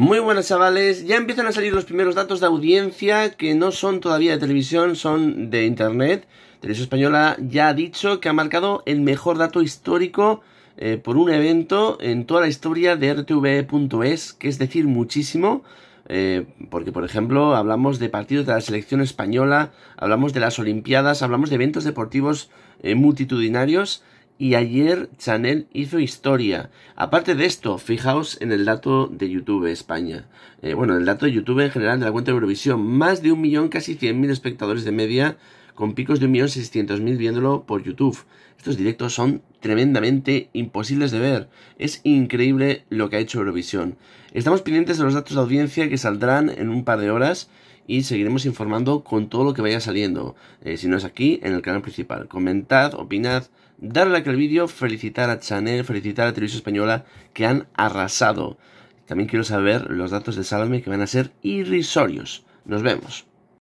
Muy buenas chavales, ya empiezan a salir los primeros datos de audiencia que no son todavía de televisión, son de internet. Televisión Española ya ha dicho que ha marcado el mejor dato histórico eh, por un evento en toda la historia de rtve.es, que es decir muchísimo. Eh, porque por ejemplo hablamos de partidos de la selección española, hablamos de las Olimpiadas, hablamos de eventos deportivos eh, multitudinarios y ayer Chanel hizo historia. Aparte de esto, fijaos en el dato de YouTube España. Eh, bueno, el dato de YouTube en general de la cuenta de Eurovisión. Más de un millón, casi 100.000 espectadores de media, con picos de un millón mil viéndolo por YouTube. Estos directos son tremendamente imposibles de ver. Es increíble lo que ha hecho Eurovisión. Estamos pendientes de los datos de audiencia que saldrán en un par de horas y seguiremos informando con todo lo que vaya saliendo. Eh, si no es aquí, en el canal principal. Comentad, opinad, darle like al vídeo, felicitar a Chanel, felicitar a Televisión Española que han arrasado. También quiero saber los datos de Salme que van a ser irrisorios. Nos vemos.